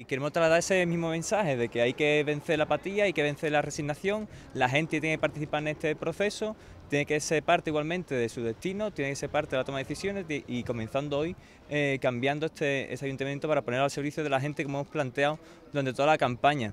Y queremos trasladar ese mismo mensaje de que hay que vencer la apatía, hay que vencer la resignación, la gente tiene que participar en este proceso, tiene que ser parte igualmente de su destino, tiene que ser parte de la toma de decisiones y comenzando hoy eh, cambiando este, este, ayuntamiento para ponerlo al servicio de la gente como hemos planteado durante toda la campaña.